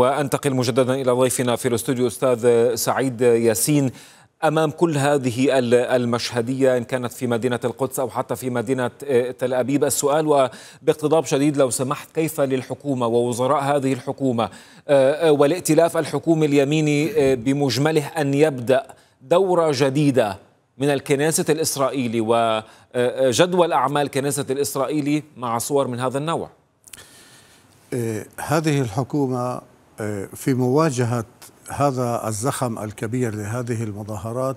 وانتقل مجددا الى ضيفنا في الاستوديو استاذ سعيد ياسين امام كل هذه المشهديه ان كانت في مدينه القدس او حتى في مدينه آه، تل ابيب السؤال وباقتضاب شديد لو سمحت كيف للحكومه ووزراء هذه الحكومه آه، آه، والائتلاف الحكومي اليميني بمجمله ان يبدا دوره جديده من الكنيسه الاسرائيلي وجدول اعمال كنيسه الاسرائيلي مع صور من هذا النوع هذه الحكومه في مواجهة هذا الزخم الكبير لهذه المظاهرات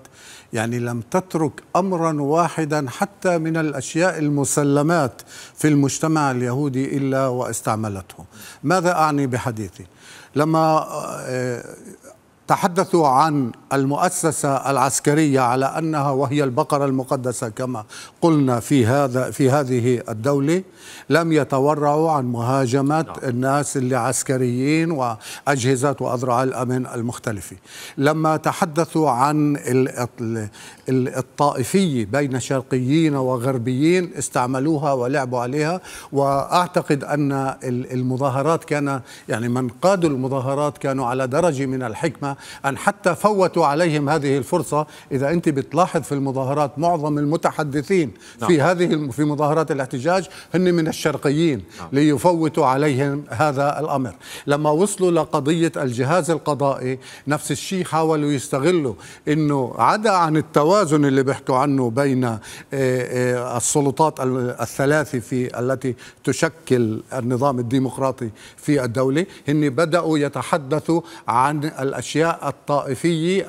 يعني لم تترك امرا واحدا حتى من الاشياء المسلمات في المجتمع اليهودي الا واستعملته. ماذا اعني بحديثي؟ لما آه، تحدثوا عن المؤسسة العسكرية على أنها وهي البقرة المقدسة كما قلنا في هذا في هذه الدولة لم يتورعوا عن مهاجمة نعم. الناس اللي عسكريين وأجهزة وأذرع الأمن المختلفة لما تحدثوا عن الطائفية بين شرقيين وغربيين استعملوها ولعبوا عليها وأعتقد أن المظاهرات كان يعني من قادوا المظاهرات كانوا على درجة من الحكمة أن حتى فوتوا عليهم هذه الفرصة إذا أنت بتلاحظ في المظاهرات معظم المتحدثين نعم. في هذه في مظاهرات الاحتجاج هن من الشرقيين نعم. ليفوتوا عليهم هذا الأمر لما وصلوا لقضية الجهاز القضائي نفس الشيء حاولوا يستغلوا أنه عدا عن التوازن التوازن اللي بيحكوا عنه بين آه، آه، السلطات الثلاثة في التي تشكل النظام الديمقراطي في الدولة هن بدأوا يتحدثوا عن الأشياء الطائفية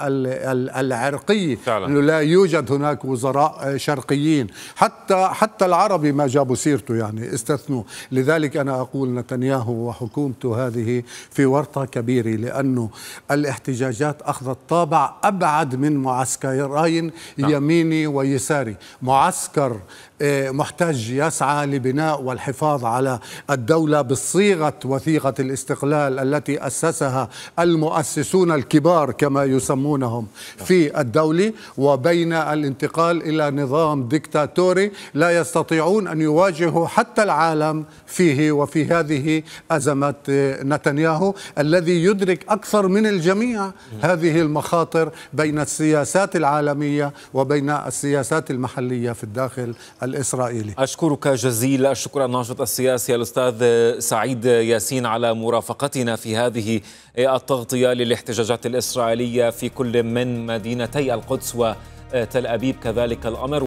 العرقية فعلا. لا يوجد هناك وزراء آه، شرقيين حتى حتى العربي ما جابوا سيرته يعني استثنوا لذلك أنا أقول نتنياهو وحكومته هذه في ورطة كبيرة لأنه الاحتجاجات أخذت طابع أبعد من معسكرين نعم. يميني ويساري معسكر آه، محتج يسعى لبناء والحفاظ على الدولة بصيغة وثيقة الاستقلال التي أسسها المؤسسون الكبار كما يسمونهم في الدولة وبين الانتقال إلى نظام ديكتاتوري لا يستطيعون أن يواجهوا حتى العالم فيه وفي هذه أزمة آه، نتنياهو الذي يدرك أكثر من الجميع هذه المخاطر بين السياسات العالمية وبين السياسات المحلية في الداخل الإسرائيلي أشكرك جزيل الشكر الناشط السياسي الأستاذ سعيد ياسين على مرافقتنا في هذه التغطية للاحتجاجات الإسرائيلية في كل من مدينتي القدس وتل أبيب كذلك الأمر